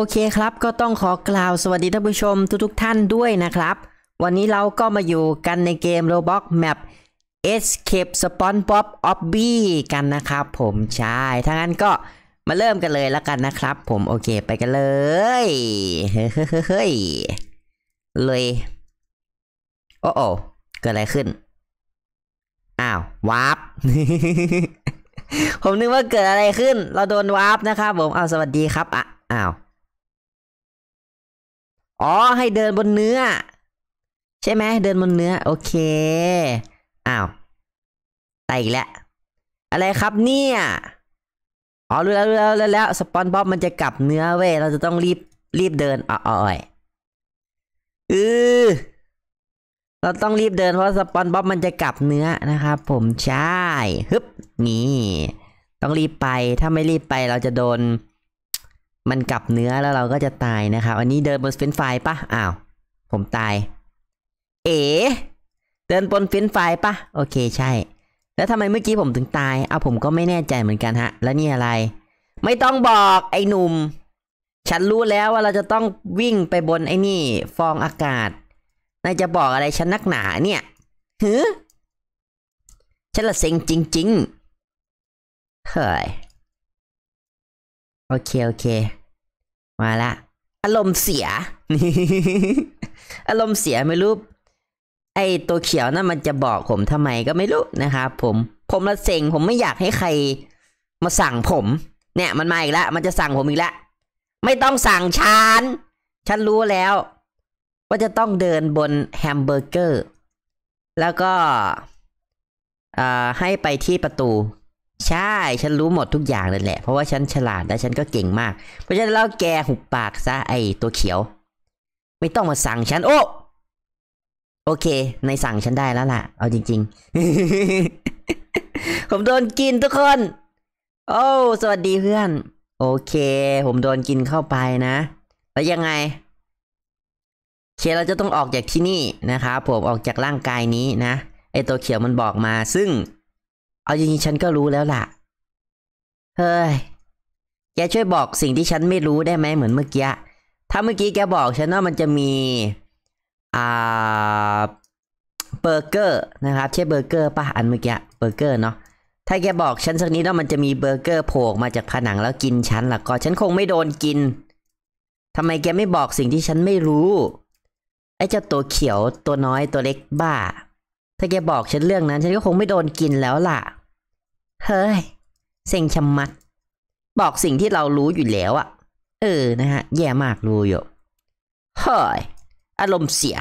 อเคครับก็ต้องขอกล่าวสวัสดีท่านผู้ชมทุกุทท่านด้วยนะครับ วันนี้เราก็มาอยู่กันในเกม Roblox Map Escape s p o n g b o b Obby กันนะครับ ผมใช่ถ้างั้นก็มาเริ่มกันเลยแล้วกันนะครับ ผมโอเคไปกันเลยเฮ้ยเฮ้ยเลยโอ้โอ เกิดอะไรขึ้น อ้าววาร์ปผมนึกว่าเกิดอะไรขึ้นเราโดนวาร์ปนะครับ ผมเอาสวัสดีครับ อ่ะอ้าวอ๋อ ให้เดินบนเนื้อ ใช่ไหมเดินบนเนื้อ โอเคอ้าวไปอีกแล้วอะไรครับเนี่ยอ๋อรู้แล้วรู้แล้วรู้แล้ว สปอนบ๊อบมันจะกลับเนื้อเว้ยเราจะต้องรีบรีบเดินอ๋ออ๋อย อือเราต้องรีบเดินเพราะสปอนบ๊อบมันจะกลับเนื้อนะครับผมใช่ฮึบนี่ต้องรีบไปถ้าไม่รีบไปเราจะโดนมันกลับเนื้อแล้วเราก็จะตายนะครับอันนี้เดินบนเฟนไฟปะอ้าว ผมตาย เอ๋เดินบนเฟนไฟปะ โอเคใช่ แล้วทำไมเมื่อกี้ผมถึงตายเอาผมก็ไม่แน่ใจเหมือนกันฮะ แล้วนี่อะไร ไม่ต้องบอกไอ้หนุ่ม ฉันรู้แล้วว่าเราจะต้องวิ่งไปบนไอ้นี่ ฟองอากาศนายจะบอกอะไรฉันนักหนาเนี่ยเฮ้ฉันละเซ็งจริงๆเฮ้ยโอเคโอเคมาละอารมณ์เสียอารมณ์เสียไม่รู้ไอตัวเขียวนั่นมันจะบอกผมทำไมก็ไม่รู้นะครับผม ผมละเซ็ง ผมไม่อยากให้ใคร มาสั่งผม เนี่ย มันมาอีกแล้วมันจะสั่งผมอีกแล้วไม่ต้องสั่งชาน ฉันรู้แล้วว่าจะต้องเดินบนแฮมเบอร์เกอร์ แล้วก็ให้ไปที่ประตูใช่ฉันรู้หมดทุกอย่างเลยแหละเพราะว่าฉันฉลาดและฉันก็เก่งมาก เพราะฉะนั้นเราแกหุบปากซะไอตัวเขียว ไม่ต้องมาสั่งฉัน โอ้ โอเค ในสั่งฉันได้แล้วล่ะ เอาจริงๆ ผมโดนกินทุกคน โอ้สวัสดีเพื่อน โอเค ผมโดนกินเข้าไปนะแล้วยังไงเคเราจะต้องออกจากที่นี่นะครับผมออกจากร่างกายนี้นะไอตัวเขียวมันบอกมาซึ่งเอาจริงๆฉันก็รู้แล้วล่ะ เฮ้ย แกช่วยบอกสิ่งที่ฉันไม่รู้ได้ไหมเหมือนเมื่อกี้ ถ้าเมื่อกี้แกบอกฉันว่ามันจะมี อ่า เบอร์เกอร์นะครับใช่เบอร์เกอร์ป่ะอันเมื่อกี้เบอร์เกอร์เนาะ ถ้าแกบอกฉันสักนิดว่ามันจะมีเบอร์เกอร์โผล่มาจากผนังแล้วกินฉันล่ะก็ ฉันคงไม่โดนกิน ทำไมแกไม่บอกสิ่งที่ฉันไม่รู้ ไอ้เจ้าตัวเขียวตัวน้อยตัวเล็กบ้า ถ้าแกบอกฉันเรื่องนั้น ฉันก็คงไม่โดนกินแล้วล่ะเฮ้ย เซ็งชะมัด บอกสิ่งที่เรารู้อยู่แล้วอะเออนะฮะ แย่มากรู้อยู่เฮ้ย อารมณ์เสีย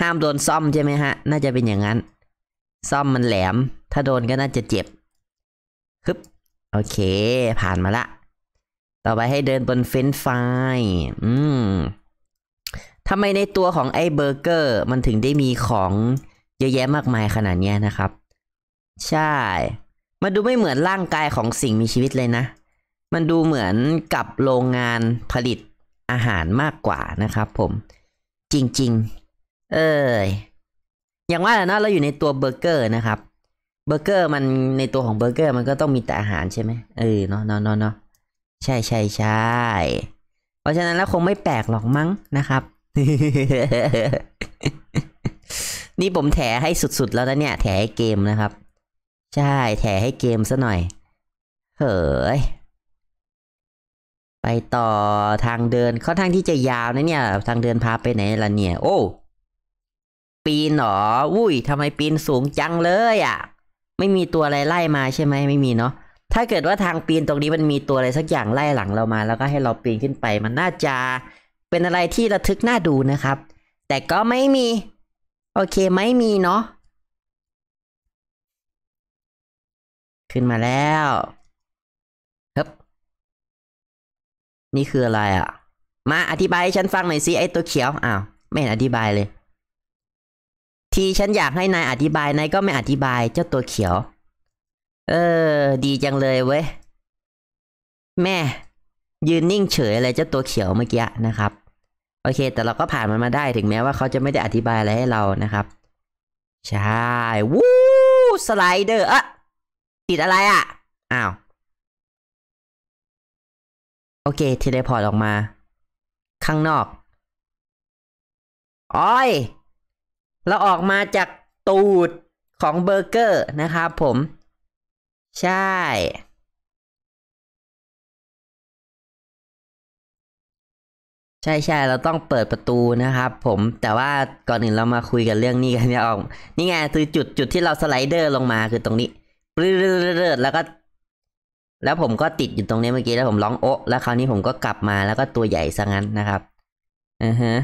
ห้ามโดนซ่อมใช่ไหมฮะ น่าจะเป็นอย่างนั้น ซ่อมมันแหลม ถ้าโดนก็น่าจะเจ็บ ฮึบโอเค ผ่านมาละ ต่อไปให้เดินบนเฟ้นไฟอืมทำไมในตัวของไอ้เบอร์เกอร์มันถึงได้มีของเยอะแยะมากมายขนาดนี้นะครับใช่ มันดูไม่เหมือนร่างกายของสิ่งมีชีวิตเลยนะ มันดูเหมือนกับโรงงานผลิตอาหารมากกว่านะครับผม จริงๆ เอ้ย อย่างว่าแหละนะเราอยู่ในตัวเบอร์เกอร์นะครับ เบอร์เกอร์มันในตัวของเบอร์เกอร์มันก็ต้องมีแต่อาหารใช่ไหมเออเนาะเนาะเนาะใช่ใช่ใช่ เพราะฉะนั้นแล้วคงไม่แปลกหรอกมั้งนะครับ นี่ผมแถให้สุด ๆ แล้วนะเนี่ย แถให้เกมนะครับใช่ แถให้เกมซะหน่อย เฮ้ย ไปต่อทางเดินค่อนข้างที่จะยาวนะเนี่ย ทางเดินพา ไปไหนล่ะเนี่ย โอ้ ปีนหรออุ้ยทำไมปีนสูงจังเลยอะ่ะไม่มีตัวอะไรไล่มาใช่ไหมไม่มีเนาะ ถ้าเกิดว่าทางปีนตรงนี้มันมีตัวอะไรสักอย่างไล่หลังเรามา แล้วก็ให้เราปีนขึ้นไป มันน่าจะเป็นอะไรที่ระทึกน่าดูนะครับ แต่ก็ไม่มี โอเค ไม่มีเนาะขึ้นมาแล้วฮึบนี่คืออะไรอ่ะ มาอธิบายให้ฉันฟังหน่อยสิไอตัวเขียว อ้าวไม่เห็นอธิบายเลย ทีฉันอยากให้นายอธิบายนายก็ไม่อธิบายเจ้าตัวเขียว เออ ดีจังเลยเว้ย แม่ยืนนิ่งเฉยอะไรเจ้าตัวเขียวเมื่อกี้นะครับ โอเค แต่เราก็ผ่านมันมาได้ถึงแม้ว่าเขาจะไม่ได้อธิบายอะไรให้เรานะครับ ใช่ วู้สไลเดอร์อะติดอะไรอะ่ะ อ้าว โอเคเทเลพอร์ตออกมา ข้างนอกอ้อยเราออกมาจากตูดของเบอร์เกอร์นะครับผม ใช่ ใช่ใช่ เราต้องเปิดประตูนะครับผม แต่ว่าก่อนอื่นเรามาคุยกันเรื่องนี้กันเนี่ยออกนี่ไงคือจุดจุดที่เราสไลเดอร์ลงมาคือตรงนี้ืแล้วก็แล้วผมก็ติดอยู่ตรงนี้เมื่อกี้แล้ว ผมร้องโอ๊ะแล้ว คราวนี้ผมก็กลับมาแล้วก็ตัวใหญ่ซะงั้นนะครับอือฮะ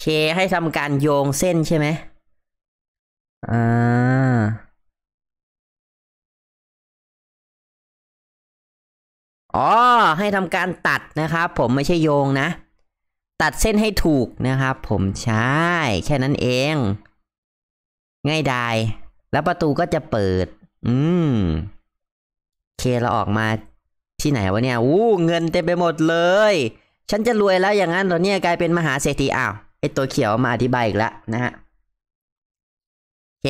เคให้ทำการโยงเส้นใช่ไหมอ่าอ๋อ ให้ทำการตัดนะครับผมไม่ใช่โยงนะ ตัดเส้นให้ถูกนะครับผมใช่แค่นั้นเอง ง่ายดายแล้วประตูก็จะเปิด อืมเค เราออกมาที่ไหนวะเนี่ย อู้ เงินเต็มไปหมดเลย ฉันจะรวยแล้วอย่างนั้นเรอเนี่ยกลายเป็นมหาเศรษฐีอ้าวไอตัวเขียวมาอธิบายอีกแล้วนะฮะเค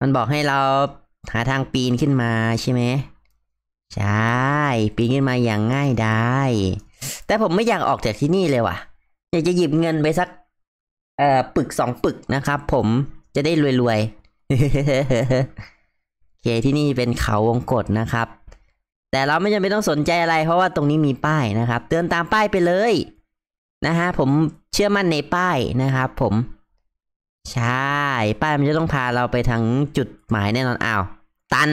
มันบอกให้เราหาทางปีนขึ้นมาใช่ไหม ใช่ปีนขึ้นมาอย่างง่ายได้ แต่ผมไม่อยากออกจากที่นี่เลยว่ะ อยากจะหยิบเงินไปสักเอ่อปึกสองปึกนะครับผมจะได้รวยๆเคที่นี่เป็นเขาวงกฏนะครับ แต่เราไม่จำเป็นต้องสนใจอะไร เพราะว่าตรงนี้มีป้ายนะครับเดินตามป้ายไปเลยนะฮะ ผมเชื่อมั่นในป้ายนะครับ ผม ใช่ ป้ายมันจะต้องพาเราไปทางจุดหมายแน่นอนอ้าว ตัน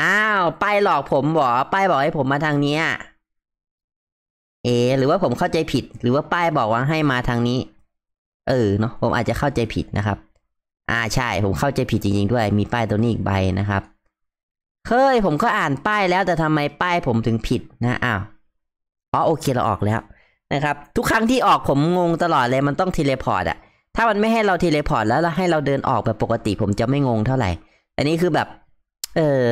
อ้าวป้ายหลอก ผมบอกป้ายบอกให้ ผมมาทางเนี้ยเอ หรือว่าผมเข้าใจผิด หรือว่าป้ายบอกว่าให้มาทางนี้ เออเนาะผมอาจจะเข้าใจผิดนะครับอ่าใช่ ผมเข้าใจผิดจริงๆด้วย มีป้ายตัวนี้อีกใบนะครับเฮ้ยผมก็อ่านป้ายแล้วแต่ทำไมป้ายผมถึงผิดนะอ้าวอ๋อโอเคเราออกแล้ว นะครับ ทุกครั้งที่ออกผมงงตลอดเลยมันต้องเทเลพอร์ตอะถ้ามันไม่ให้เราเทเลพอร์ตแล้วให้เราเดินออกแบบปกติผมจะไม่งงเท่าไหร่อันนี้คือแบบ เออ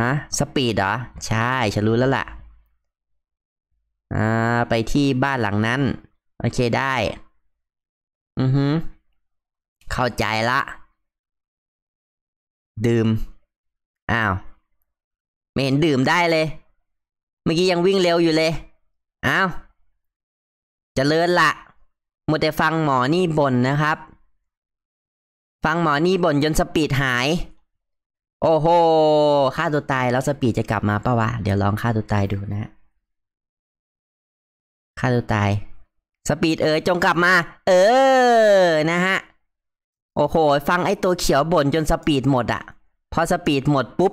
ฮะสปีดเหรอ ใช่ฉันรู้แล้วล่ะอ่าไปที่บ้านหลังนั้นโอเคได้อือหือเข้าใจละดื่ม อ้าวไม่เห็นดื่มได้เลย เมื่อกี้ยังวิ่งเร็วอยู่เลย อ้าวจะเลินละมุดแต่ฟังหมอนี่บ่นนะครับ ฟังหมอนี่บ่นจนสปีดหาย โอ้โหฆ่าตัวตายแล้วสปีดจะกลับมาปะวะเดี๋ยวลองฆ่าตัวตายดูนะฆ่าตัวตาย สปีดเออจงกลับมา เออ นะฮะโอ้โหฟังไอ้ตัวเขียวบ่นจนสปีดหมดอะพอสปีดหมดปุ๊บ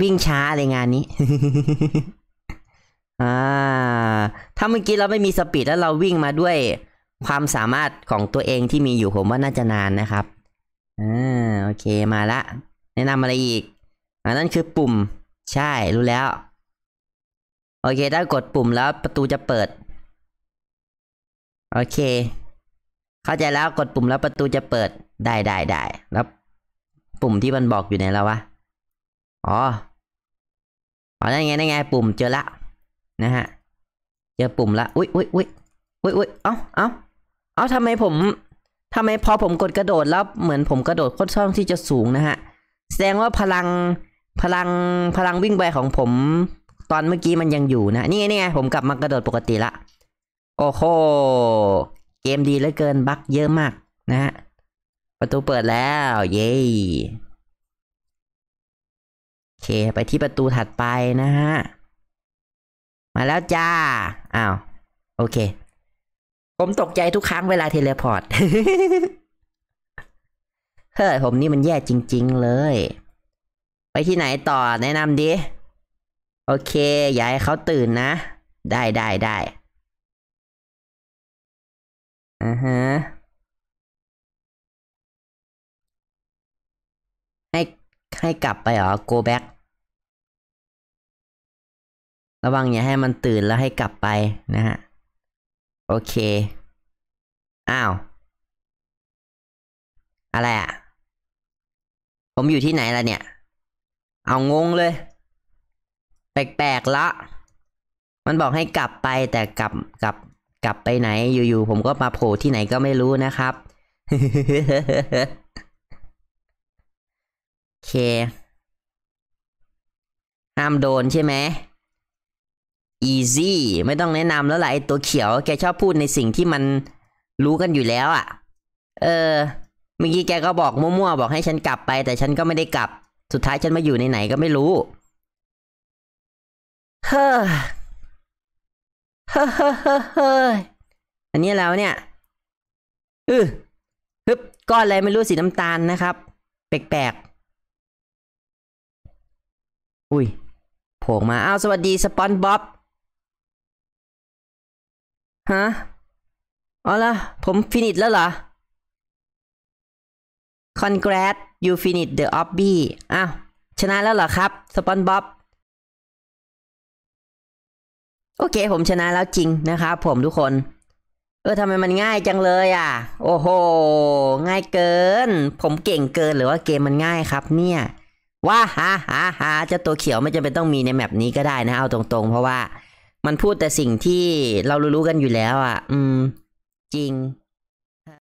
วิ่งช้าเลยงานนี้อ่าถ้าเมื่อกี้เราไม่มีสปีดแล้วเราวิ่งมาด้วยความสามารถของตัวเองที่มีอยู่ผมว่าน่าจะนานนะครับอ่าโอเคมาละแนะนำอะไรอีกอันนั้นคือปุ่ม ใช่ รู้แล้ว โอเคถ้ากดปุ่มแล้วประตูจะเปิดโอเคเข้าใจแล้ว กดปุ่ม แล้วประตูจะเปิดได้ได้ได้แล้วปุ่มที่มันบอกอยู่ไหนแล้ววะอ๋ออ๋อได้ไงได้ไง ปุ่มเจอละ นะฮะเจอปุ่มละอุ้ยอุ้ยอุ้ยอุ้ยอุ้ยเอ้าเอ้าเอ้าทำไมผมทำไมพอผมกดกระโดดแล้วเหมือนผมกระโดดค่อนข้างที่จะสูงนะฮะ แสดงว่าพลังพลังพลังวิ่งไปของผม ตอนเมื่อกี้มันยังอยู่นะนี่ไงนี่ไงผมกลับมากระโดดปกติละโอ้โหเกมดีเหลือเกินบั๊กเยอะมาก นะฮะ ประตูเปิดแล้ว เย้โอเค ไปที่ประตูถัดไปนะฮะ มาแล้วจ้า อ้าว โอเค ผมตกใจทุกครั้งเวลาเทเลพอร์ตเฮ้ย ผมนี่มันแย่จริง ๆเลย ไปที่ไหนต่อ แนะนำดิ โอเค อย่าให้เขาตื่นนะ ได้ได้ได้ไอฮะให้ให้กลับไปเหรอ go back ระวังอย่าให้มันตื่นแล้วให้กลับไปนะฮะ โอเค อ้าว อะไรอะ่ะผมอยู่ที่ไหนล่ะเนี่ย เอางงเลย แปลกๆละมันบอกให้กลับไปแต่กลับกลับกลับไปไหนอยู่ๆผมก็มาโผล่ที่ไหนก็ไม่รู้นะครับโอเคห้ามโดนใช่ไหม easy ไม่ต้องแนะนำแล้วล่ะไอตัวเขียวแกชอบพูดในสิ่งที่มันรู้กันอยู่แล้วอะ่ะ เออ เมื่อกี้แกก็บอกมั่วๆ บอกให้ฉันกลับไป แต่ฉันก็ไม่ได้กลับ สุดท้ายฉันมาอยู่ในไหนก็ไม่รู้ เฮ้อเฮ้ยอันนี้แล้วเนี่ย อือฮึบก้อนอะไรไม่รู้สีน้ำตาลนะครับ แปลกๆ อุ้ย โผล่มาอ้าวสวัสดีสปอนบ๊อบ ฮะเอาละผมฟินิชแล้วเหรอ คอนแกร t ยูฟินิชเดอะออฟบี้ อ้าว ชนะแล้วเหรอครับ สปอนบ๊อบโอเค ผมชนะแล้วจริงนะครับผมทุกคน เออทำไมมันง่ายจังเลยอ่ะ โอ้โห ง่ายเกิน ผมเก่งเกินหรือว่าเกมมันง่ายครับเนี่ย ว่าฮ่าฮ่าฮ่าเจ้าตัวเขียวไม่จำเป็นต้องมีในแมปนี้ก็ได้นะ เอาตรง ๆ เพราราะว่ามันพูดแต่สิ่งที่เรารู้ ๆ กันอยู่แล้วอ่ะ อืม จริง